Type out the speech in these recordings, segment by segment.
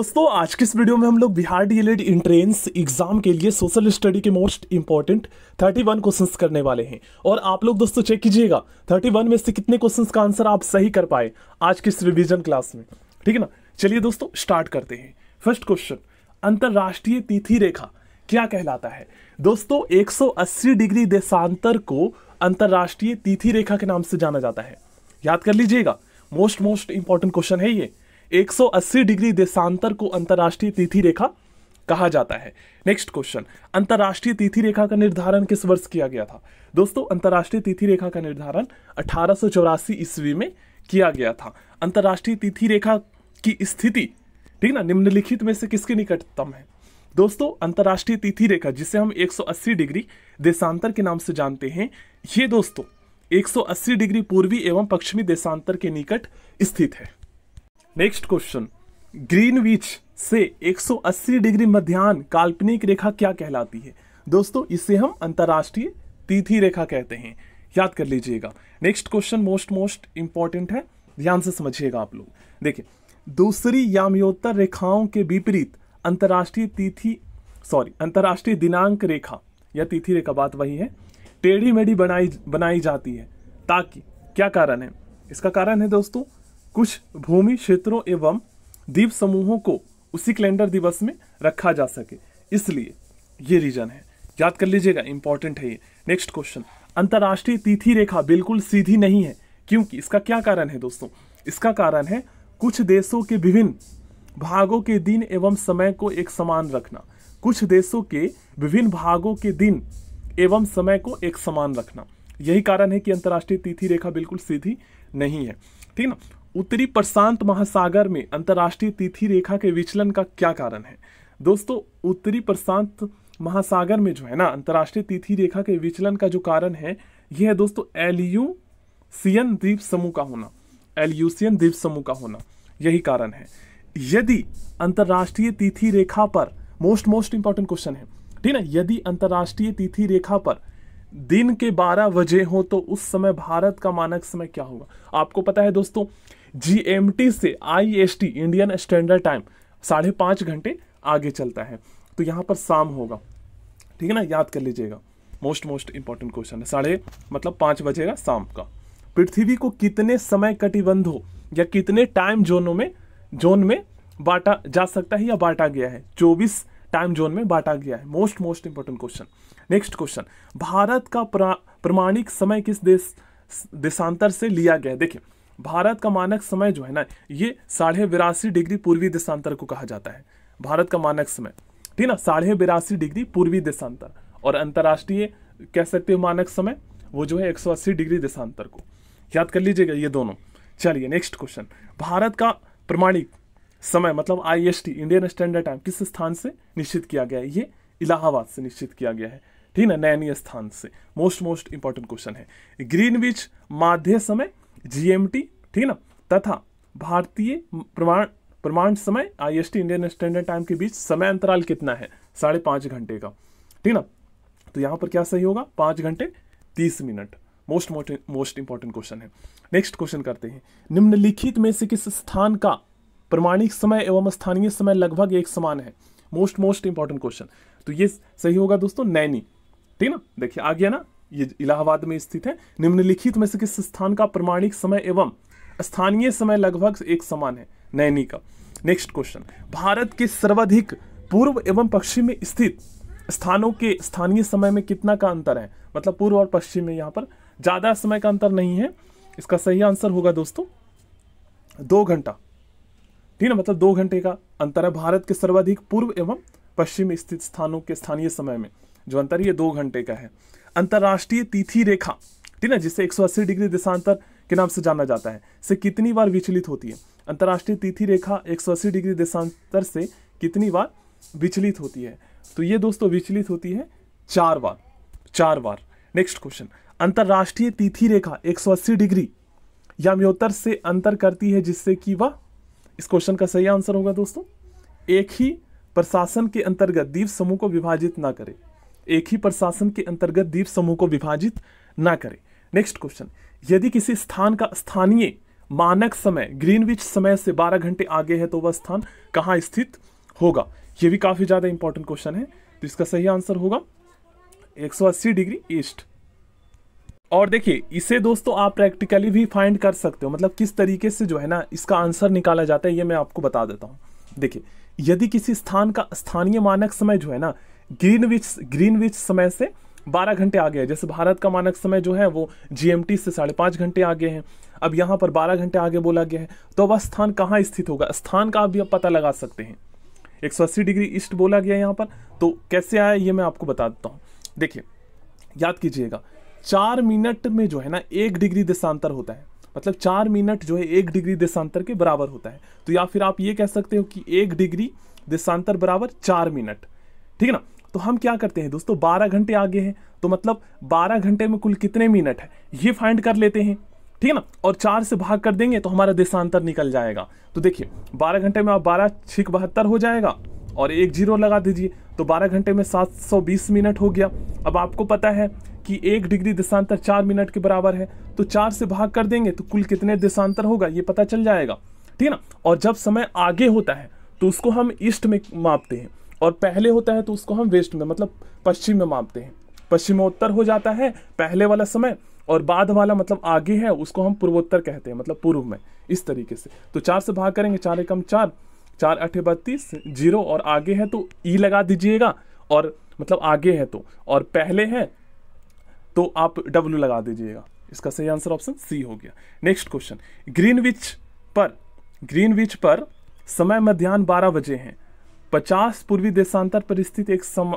दोस्तों आज के इस वीडियो में हम लोग बिहार डीएलएड इंट्रेंस एग्जाम के लिए सोशल स्टडी के मोस्ट इंपॉर्टेंट 31 क्वेश्चन करने वाले हैं और आप लोग दोस्तों चेक कीजिएगा 31 में से कितने क्वेश्चंस का आंसर आप सही कर पाए आज के इस रिवीजन क्लास में ठीक है ना चलिए दोस्तों स्टार्ट करते हैं फर्स्ट क्वेश्चन अंतर्राष्ट्रीय तिथि रेखा क्या कहलाता है दोस्तों एक डिग्री देशांतर को अंतर्राष्ट्रीय तिथि रेखा के नाम से जाना जाता है याद कर लीजिएगा मोस्ट मोस्ट इंपॉर्टेंट क्वेश्चन है ये 180 डिग्री देशांतर को अंतर्राष्ट्रीय तिथि रेखा कहा जाता है नेक्स्ट क्वेश्चन अंतर्राष्ट्रीय तिथि रेखा का निर्धारण किस वर्ष किया गया था दोस्तों अंतर्राष्ट्रीय तिथि रेखा का निर्धारण अठारह ईस्वी में किया गया था अंतर्राष्ट्रीय तिथि रेखा की स्थिति ठीक ना निम्नलिखित में से किसके निकटतम है दोस्तों अंतर्राष्ट्रीय तिथि रेखा जिसे हम 180 डिग्री देशांतर के नाम से जानते हैं ये दोस्तों 180 डिग्री पूर्वी एवं पश्चिमी देशांतर के निकट स्थित है नेक्स्ट क्वेश्चन ग्रीनविच से 180 डिग्री मध्यान्ह काल्पनिक रेखा क्या कहलाती है दोस्तों इसे हम अंतरराष्ट्रीय तिथि रेखा कहते हैं याद कर लीजिएगा next question most most important है ध्यान से समझिएगा आप लोग देखिए दूसरी याम्योत्तर रेखाओं के विपरीत अंतर्राष्ट्रीय तिथि सॉरी अंतर्राष्ट्रीय दिनांक रेखा या तिथि रेखा बात वही है टेढ़ी मेढ़ी बनाई बनाई जाती है ताकि क्या कारण है इसका कारण है दोस्तों कुछ भूमि क्षेत्रों एवं द्वीप समूहों को उसी कैलेंडर दिवस में रखा जा सके इसलिए ये रीजन है याद कर लीजिएगा इंपॉर्टेंट है ये नेक्स्ट क्वेश्चन अंतर्राष्ट्रीय तिथि रेखा बिल्कुल सीधी नहीं है क्योंकि इसका क्या कारण है दोस्तों इसका कारण है कुछ देशों के विभिन्न भागों के दिन एवं समय को एक समान रखना कुछ देशों के विभिन्न भागों के दिन एवं समय को एक समान रखना यही कारण है कि अंतर्राष्ट्रीय तिथि रेखा बिल्कुल सीधी नहीं है ठीक ना उत्तरी प्रशांत महासागर में अंतर्राष्ट्रीय तिथि रेखा के विचलन का क्या कारण है दोस्तों उत्तरी प्रशांत महासागर में जो है ना अंतर्राष्ट्रीय तिथि रेखा के विचलन का जो कारण है यह है दोस्तों एलयूसियन द्वीप समूह का होना एलयूसियन द्वीप समूह का होना यही कारण है यदि अंतर्राष्ट्रीय तिथि रेखा पर मोस्ट मोस्ट इंपॉर्टेंट क्वेश्चन है ठीक है यदि अंतर्राष्ट्रीय तिथि रेखा पर दिन के 12 बजे हो तो उस समय भारत का मानक समय क्या होगा आपको पता है दोस्तों जीएमटी से आईएसटी इंडियन स्टैंडर्ड टाइम साढ़े पांच घंटे आगे चलता है तो यहां पर शाम होगा ठीक है ना याद कर लीजिएगा मोस्ट मोस्ट इंपॉर्टेंट क्वेश्चन है साढ़े मतलब पांच बजेगा शाम का पृथ्वी को कितने समय कटिबंधों या कितने टाइम जोनों में जोन में बांटा जा सकता है या बांटा गया है चौबीस टाइम जोन में बांटा गया है most most important question next question भारत का प्रमाणिक समय किस देश देशांतर से लिया गया देखिए भारत का मानक समय जो है ना ये साढ़े बिरासी डिग्री पूर्वी देशांतर को कहा जाता है भारत का मानक समय ठीक ना साढ़े बिरासी डिग्री पूर्वी देशांतर और अंतर्राष्ट्रीय कह सकते हो मानक समय वो जो है 180 डिग्री देशांतर को याद कर लीजिएगा ये दोनों चलिए नेक्स्ट क्वेश्चन भारत का प्रमाणिक समय मतलब आईएसटी इंडियन स्टैंडर्ड टाइम किस स्थान से निश्चित किया गया है ये इलाहाबाद से निश्चित किया गया है ठीक है नैनी स्थान से मोस्ट मोस्ट इंपॉर्टेंट क्वेश्चन है ग्रीनविच माध्य समय जीएमटी ठीक ना तथा भारतीय प्रमाण प्रमाण समय आईएसटी इंडियन स्टैंडर्ड टाइम के बीच समय अंतराल कितना है साढ़े पांच घंटे का ठीक ना तो यहां पर क्या सही होगा पांच घंटे तीस minute most most important question है नेक्स्ट क्वेश्चन करते हैं निम्नलिखित में से किस स्थान का प्रमाणिक समय एवं स्थानीय समय लगभग एक समान है मोस्ट मोस्ट इंपॉर्टेंट क्वेश्चन तो ये सही होगा दोस्तों नैनी ठीक ना देखिए आ गया ना ये इलाहाबाद में स्थित है निम्नलिखित में से किस स्थान का प्रमाणिक समय एवं स्थानीय समय लगभग एक समान है नैनी का नेक्स्ट क्वेश्चन भारत के सर्वाधिक पूर्व एवं पश्चिम में स्थित स्थानों के स्थानीय समय में कितना का अंतर है मतलब पूर्व और पश्चिम में यहाँ पर ज़्यादा समय का अंतर नहीं है इसका सही आंसर होगा दोस्तों दो घंटा ठीक है मतलब दो घंटे का अंतर है भारत के सर्वाधिक पूर्व एवं पश्चिम स्थित स्थानों के स्थानीय समय में जो अंतर ये दो घंटे का है अंतर्राष्ट्रीय तिथि रेखा ठीक है जिसे 180 डिग्री देशांतर के नाम से जाना जाता है से कितनी बार विचलित होती है अंतर्राष्ट्रीय तिथि रेखा 180 डिग्री देशांतर से कितनी बार विचलित होती है तो ये दोस्तों विचलित होती है चार बार चार बार नेक्स्ट क्वेश्चन अंतर्राष्ट्रीय तिथि रेखा एक डिग्री याम्योत्तर से अंतर करती है जिससे कि वह इस क्वेश्चन का सही आंसर होगा दोस्तों एक ही प्रशासन के अंतर्गत द्वीप समूह को विभाजित ना करे एक ही प्रशासन के अंतर्गत द्वीप समूह को विभाजित ना करे नेक्स्ट क्वेश्चन यदि किसी स्थान का स्थानीय मानक समय ग्रीनविच समय से 12 घंटे आगे है तो वह स्थान कहाँ स्थित होगा यह भी काफी ज्यादा इंपॉर्टेंट क्वेश्चन है तो इसका सही आंसर होगा 180 डिग्री ईस्ट और देखिए इसे दोस्तों आप प्रैक्टिकली भी फाइंड कर सकते हो मतलब किस तरीके से जो है ना इसका आंसर निकाला जाता है ये मैं आपको बता देता हूँ देखिए यदि किसी स्थान का स्थानीय मानक समय जो है ना ग्रीनविच ग्रीनविच समय से 12 घंटे आगे है जैसे भारत का मानक समय जो है वो जीएमटी से साढ़े पाँच घंटे आगे है अब यहाँ पर 12 घंटे आगे बोला गया है तो अब स्थान कहाँ स्थित होगा स्थान का आप भी आप पता लगा सकते हैं 180 डिग्री ईस्ट बोला गया यहाँ पर तो कैसे आया ये मैं आपको बता देता हूँ देखिए याद कीजिएगा चार मिनट में जो है ना एक डिग्री देशांतर होता है मतलब चार मिनट जो है एक डिग्री देशांतर के बराबर होता है तो या फिर आप ये कह सकते हो कि एक डिग्री देशांतर बराबर चार मिनट ठीक है ना तो हम क्या करते हैं दोस्तों बारह घंटे आगे हैं तो मतलब बारह घंटे में कुल कितने मिनट है ये फाइंड कर लेते हैं ठीक है ना और चार से भाग कर देंगे तो हमारा देशांतर निकल जाएगा तो देखिए बारह घंटे में आप बारह छिक बहत्तर हो जाएगा और एक जीरो लगा दीजिए तो बारह घंटे में सात सौ बीस मिनट हो गया अब आपको पता है कि एक डिग्री देशांतर चार मिनट के बराबर है तो चार से भाग कर देंगे तो कुल कितने देशांतर होगा ये पता चल जाएगा ठीक है ना और जब समय आगे होता है तो उसको हम ईस्ट में मापते हैं और पहले होता है तो उसको हम वेस्ट में मतलब पश्चिम में मापते हैं पश्चिमोत्तर हो जाता है पहले वाला समय और बाद वाला मतलब आगे है उसको हम पूर्वोत्तर कहते हैं मतलब पूर्व में इस तरीके से तो चार से भाग करेंगे चार एकम चार चार अठे बत्तीस जीरो और आगे है तो ई लगा दीजिएगा और मतलब आगे है तो और पहले है तो आप डब्ल्यू लगा दीजिएगा इसका सही आंसर ऑप्शन सी हो गया नेक्स्ट क्वेश्चन ग्रीनविच पर ग्रीनविच पर समय मध्यान बारह बजे हैं पचास पूर्वी देशांतर पर स्थित एक सम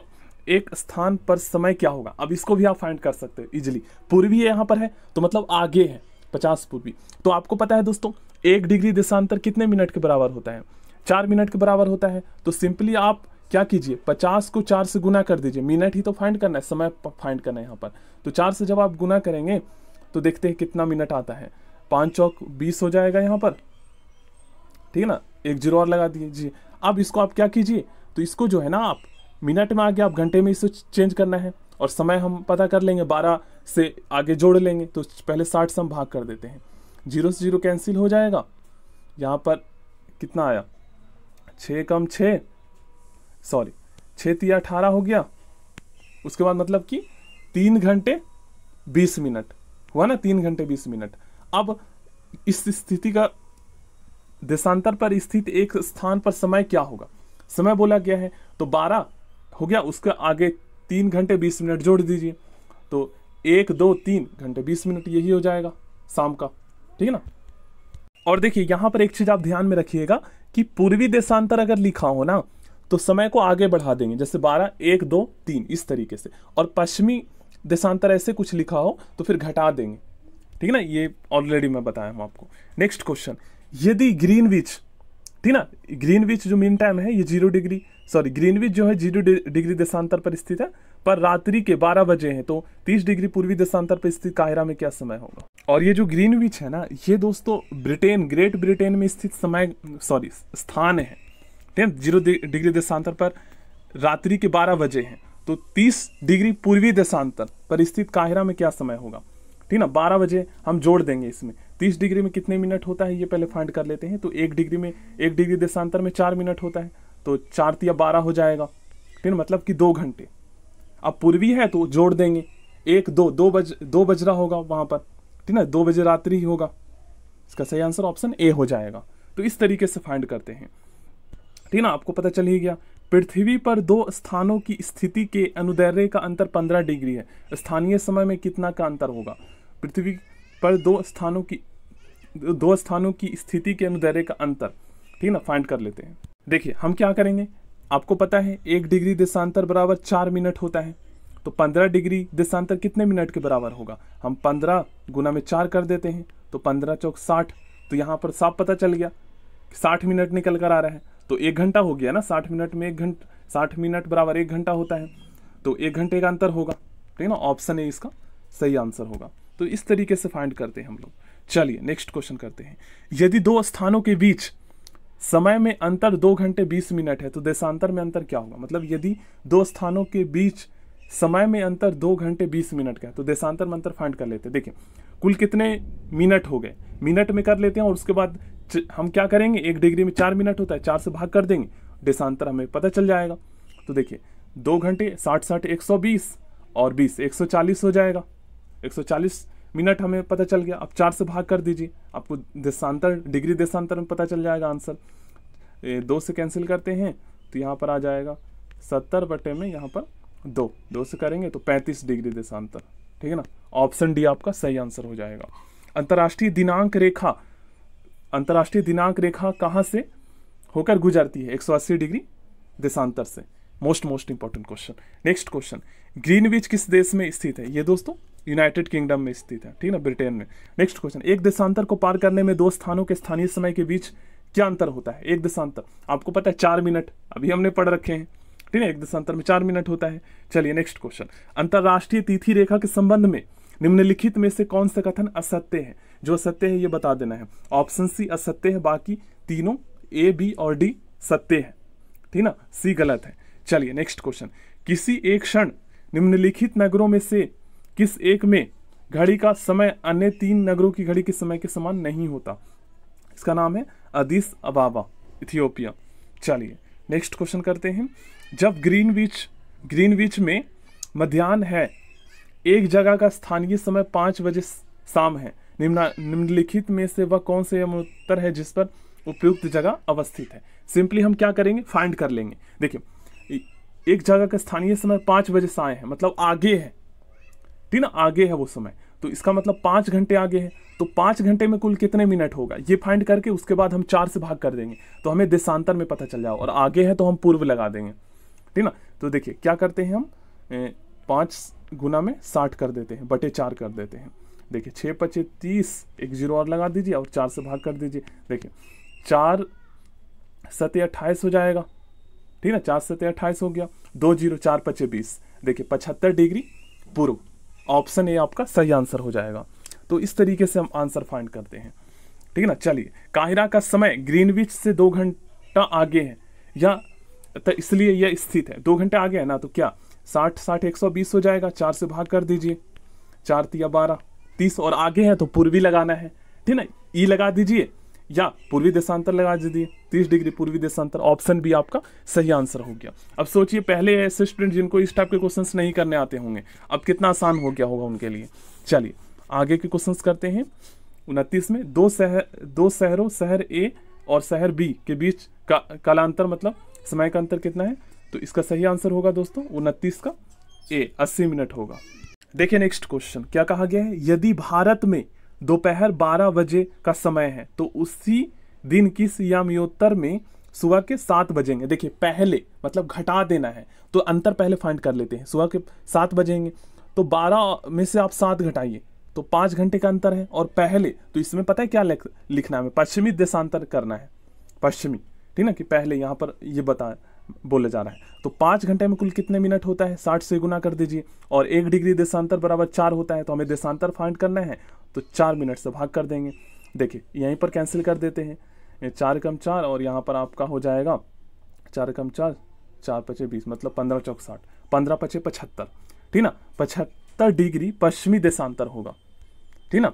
एक स्थान पर समय क्या होगा अब इसको भी आप फाइंड कर सकते हो इजिली पूर्वी यहाँ पर है तो मतलब आगे है पचास पूर्वी तो आपको पता है दोस्तों एक डिग्री देशांतर कितने मिनट के बराबर होता है चार मिनट के बराबर होता है तो सिंपली आप क्या कीजिए 50 को 4 से गुना कर दीजिए मिनट ही तो फाइंड करना है समय फाइंड करना है यहाँ पर तो 4 से जब आप गुना करेंगे तो देखते हैं कितना मिनट आता है पाँच चौक बीस हो जाएगा यहाँ पर ठीक है ना एक जीरो और लगा दीजिए अब इसको आप क्या कीजिए तो इसको जो है ना आप मिनट में आगे आप घंटे में इसको चेंज करना है और समय हम पता कर लेंगे बारह से आगे जोड़ लेंगे तो पहले साठ से हम भाग कर देते हैं जीरो से जीरो कैंसिल हो जाएगा यहाँ पर कितना आया छः कम छः सॉरी छः अठारह हो गया उसके बाद मतलब कि तीन घंटे बीस मिनट हुआ ना तीन घंटे बीस मिनट अब इस स्थिति का देशांतर पर स्थित एक स्थान पर समय क्या होगा समय बोला गया है तो बारह हो गया उसके आगे तीन घंटे बीस मिनट जोड़ दीजिए तो एक दो तीन घंटे बीस मिनट यही हो जाएगा शाम का ठीक है ना और देखिए यहां पर एक चीज़ आप ध्यान में रखिएगा कि पूर्वी देशांतर अगर लिखा हो ना तो समय को आगे बढ़ा देंगे जैसे बारह एक दो तीन इस तरीके से और पश्चिमी देशांतर ऐसे कुछ लिखा हो तो फिर घटा देंगे ठीक है ना ये ऑलरेडी मैं बताया हूँ आपको नेक्स्ट क्वेश्चन यदि ग्रीन विच ठीक ना ग्रीन विच जो मीन टाइम है ये zero degree sorry Greenwich जो है जीरो डिग्री देशांतर पर स्थित है पर रात्रि के 12 बजे हैं तो 30 डिग्री पूर्वी देशांतर पर स्थित काहिरा में क्या समय होगा और ये जो ग्रीन विच है ना ये दोस्तों ब्रिटेन ग्रेट ब्रिटेन में स्थित समय सॉरी स्थान है टेम्प जीरो डिग्री देशांतर पर रात्रि के बारह बजे हैं तो तीस डिग्री पूर्वी देशांतर पर स्थित काहिरा में क्या समय होगा ठीक ना बारह बजे हम जोड़ देंगे इसमें तीस डिग्री में कितने मिनट होता है ये पहले फाइंड कर लेते हैं तो एक डिग्री में एक डिग्री देशांतर में चार मिनट होता है तो चार तिया बारह हो जाएगा ठीक ना मतलब कि दो घंटे अब पूर्वी है तो जोड़ देंगे एक दो दो बज दो बज रहा होगा वहाँ पर ठीक ना दो बजे रात्रि ही होगा इसका सही आंसर ऑप्शन ए हो जाएगा तो इस तरीके से फाइंड करते हैं ठीक ना आपको पता चल ही गया पृथ्वी पर दो स्थानों की स्थिति के अनुदैर्य का अंतर 15 डिग्री है स्थानीय समय में कितना का अंतर होगा पृथ्वी पर दो स्थानों की दो स्थानों की स्थिति के अनुदैर्य का अंतर ठीक ना फाइंड कर लेते हैं देखिए हम क्या करेंगे आपको पता है एक डिग्री देशांतर बराबर चार मिनट होता है तो पंद्रह डिग्री देशांतर कितने मिनट के बराबर होगा हम पंद्रह गुना में चार कर देते हैं तो पंद्रह चौक साठ तो यहाँ पर साफ पता चल गया साठ मिनट निकल कर आ रहा है तो एक घंटा हो गया ना साठ मिनट में एक घंटा साठ मिनट बराबर एक घंटा होता है तो एक घंटे का अंतर होगा ठीक है ना ऑप्शन ए इसका सही आंसर होगा तो इस तरीके से फाइंड करते हैं हम लोग चलिए नेक्स्ट क्वेश्चन करते हैं यदि दो स्थानों के बीच समय में अंतर दो घंटे बीस मिनट है तो देशांतर में अंतर क्या होगा मतलब यदि दो स्थानों के बीच समय में अंतर दो घंटे बीस मिनट का है तो देशांतर में अंतर फाइंड कर लेते हैं देखिए कुल कितने मिनट हो गए मिनट में कर लेते हैं और उसके बाद हम क्या करेंगे एक डिग्री में चार मिनट होता है चार से भाग कर देंगे देशांतर हमें पता चल जाएगा तो देखिए दो घंटे साठ साठ एक सौ बीस और बीस एक सौ चालीस हो जाएगा एक सौ चालीस मिनट हमें पता चल गया अब चार से भाग कर दीजिए आपको देशांतर डिग्री देशांतर में पता चल जाएगा आंसर ए, दो से कैंसिल करते हैं तो यहाँ पर आ जाएगा सत्तर बटे में यहाँ पर दो दो से करेंगे तो पैंतीस डिग्री देशांतर ठीक है ना ऑप्शन डी आपका सही आंसर हो जाएगा अंतर्राष्ट्रीय दिनांक रेखा अंतर्राष्ट्रीय दिनांक रेखा कहाँ से होकर गुजरती है 180 डिग्री देशांतर से most most important question next question Greenwich किस देश में स्थित है ये दोस्तों यूनाइटेड किंगडम में स्थित है ठीक ना ब्रिटेन में नेक्स्ट क्वेश्चन एक देशांतर को पार करने में दो स्थानों के स्थानीय समय के बीच क्या अंतर होता है एक देशांतर आपको पता है चार मिनट अभी हमने पढ़ रखे हैं ठीक है एक देशांतर में चार मिनट होता है चलिए नेक्स्ट क्वेश्चन अंतर्राष्ट्रीय तिथि रेखा के संबंध में निम्नलिखित में से कौन सा कथन असत्य है जो असत्य है ये बता देना है ऑप्शन सी असत्य है बाकी तीनों ए बी और डी सत्य है ठीक ना सी गलत है चलिए नेक्स्ट क्वेश्चन किसी एक क्षण निम्नलिखित नगरों में से किस एक में घड़ी का समय अन्य तीन नगरों की घड़ी के समय के समान नहीं होता इसका नाम है अदिस अबाबा इथियोपिया चलिए नेक्स्ट क्वेश्चन करते हैं जब ग्रीन बीच ग्रीन बीच में मध्यान्ह है एक जगह का स्थानीय समय पाँच बजे शाम है निम्न निम्नलिखित में से वह कौन से उत्तर है जिस पर उपयुक्त जगह अवस्थित है सिंपली हम क्या करेंगे फाइंड कर लेंगे देखिए एक जगह का स्थानीय समय पाँच बजे साय है मतलब आगे है ठीक ना आगे है वो समय तो इसका मतलब पाँच घंटे आगे है तो पाँच घंटे में कुल कितने मिनट होगा ये फाइंड करके उसके बाद हम चार से भाग कर देंगे तो हमें देशांतर में पता चल जाओ और आगे है तो हम पूर्व लगा देंगे ठीक ना तो देखिए क्या करते हैं हम पाँच गुना में साठ कर देते हैं बटे चार कर देते हैं देखिए छः पच्चे तीस एक जीरो और लगा दीजिए और चार से भाग कर दीजिए देखिए चार सत्य अट्ठाईस हो जाएगा ठीक है चार सत्य अट्ठाईस हो गया दो जीरो चार पच्चे बीस देखिए पचहत्तर डिग्री पूर्व ऑप्शन ए आपका सही आंसर हो जाएगा तो इस तरीके से हम आंसर फाइंड करते हैं ठीक है ना चलिए काहिरा का समय ग्रीनविच से दो घंटा आगे है या तो इसलिए यह स्थित है दो घंटे आगे है ना तो क्या साठ साठ एक सौ बीस हो जाएगा चार से भाग कर दीजिए चार तिया बारह तीस और आगे है तो पूर्वी लगाना है ठीक ना ई लगा दीजिए या पूर्वी देशांतर लगा दीजिए तीस डिग्री पूर्वी देशांतर ऑप्शन भी आपका सही आंसर हो गया अब सोचिए पहले ऐसे स्टूडेंट जिनको इस टाइप के क्वेश्चंस नहीं करने आते होंगे अब कितना आसान हो गया होगा उनके लिए चलिए आगे के क्वेश्चंस करते हैं उनतीस में दो शहर दो शहरों शहर ए और शहर बी के बीच का कालांतर मतलब समय का अंतर कितना है तो इसका सही आंसर होगा दोस्तों उनतीस का ए अस्सी मिनट होगा देखिए नेक्स्ट क्वेश्चन क्या कहा गया है यदि भारत में दोपहर 12 बजे का समय है तो उसी दिन की सियामियोत्तर में सुबह के सात बजेंगे देखिए पहले मतलब घटा देना है तो अंतर पहले फाइंड कर लेते हैं सुबह के सात बजेंगे तो बारह में से आप सात घटाइए तो पांच घंटे का अंतर है और पहले तो इसमें पता है क्या लिखना है पश्चिमी देशांतर करना है पश्चिमी ठीक ना कि पहले यहां पर ये बताया बोले जा रहा है तो पाँच घंटे में कुल कितने मिनट होता है साठ से गुना कर दीजिए और एक डिग्री देशांतर बराबर चार होता है तो हमें देशांतर फाइंड करना है तो चार मिनट से भाग कर देंगे देखिए यहीं पर कैंसिल कर देते हैं चार कम चार और यहाँ पर आपका हो जाएगा चार कम चार चार पचे बीस मतलब पंद्रह चौक साठ पंद्रह पचे पचहत्तर ठीक ना पचहत्तर डिग्री पश्चिमी देशांतर होगा ठीक ना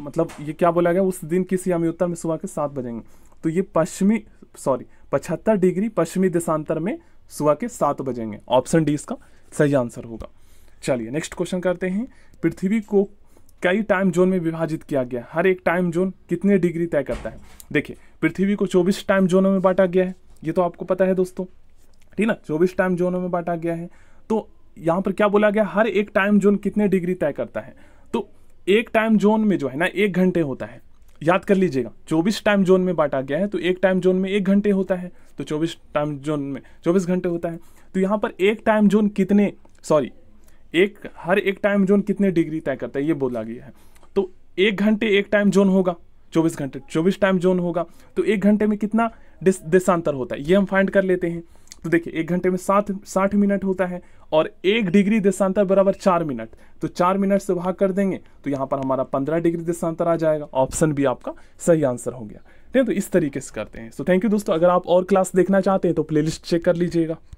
मतलब ये क्या बोला गया उस दिन की सियामियोता में सुबह के सात बजेंगे तो ये पश्चिमी सॉरी पचहत्तर डिग्री पश्चिमी देशांतर में सुबह के सात बजेंगे ऑप्शन डी इसका सही आंसर होगा चलिए नेक्स्ट क्वेश्चन करते हैं पृथ्वी को कई टाइम जोन में विभाजित किया गया हर एक टाइम जोन कितने डिग्री तय करता है देखिए पृथ्वी को 24 टाइम जोनों में बांटा गया है ये तो आपको पता है दोस्तों ठीक ना 24 टाइम जोनों में बांटा गया है तो यहाँ पर क्या बोला गया हर एक टाइम जोन कितने डिग्री तय करता है एक टाइम जोन में जो है ना एक घंटे होता है याद कर लीजिएगा चौबीस टाइम जोन में बांटा गया है तो एक टाइम जोन में एक घंटे होता है तो चौबीस टाइम जोन में चौबीस घंटे होता है तो यहाँ पर एक टाइम जोन कितने सॉरी एक हर एक टाइम जोन कितने डिग्री तय करता है ये बोला गया है तो एक घंटे एक टाइम जोन होगा चौबीस घंटे चौबीस टाइम जोन होगा तो एक घंटे में कितना देशांतर होता है ये हम फाइंड कर लेते हैं तो देखिए एक घंटे में सात साठ मिनट होता है और एक डिग्री देशांतर बराबर चार मिनट तो चार मिनट से भाग कर देंगे तो यहाँ पर हमारा पंद्रह डिग्री देशांतर आ जाएगा ऑप्शन भी आपका सही आंसर हो गया ठीक है तो इस तरीके से करते हैं सो थैंक यू दोस्तों अगर आप और क्लास देखना चाहते हैं तो प्ले चेक कर लीजिएगा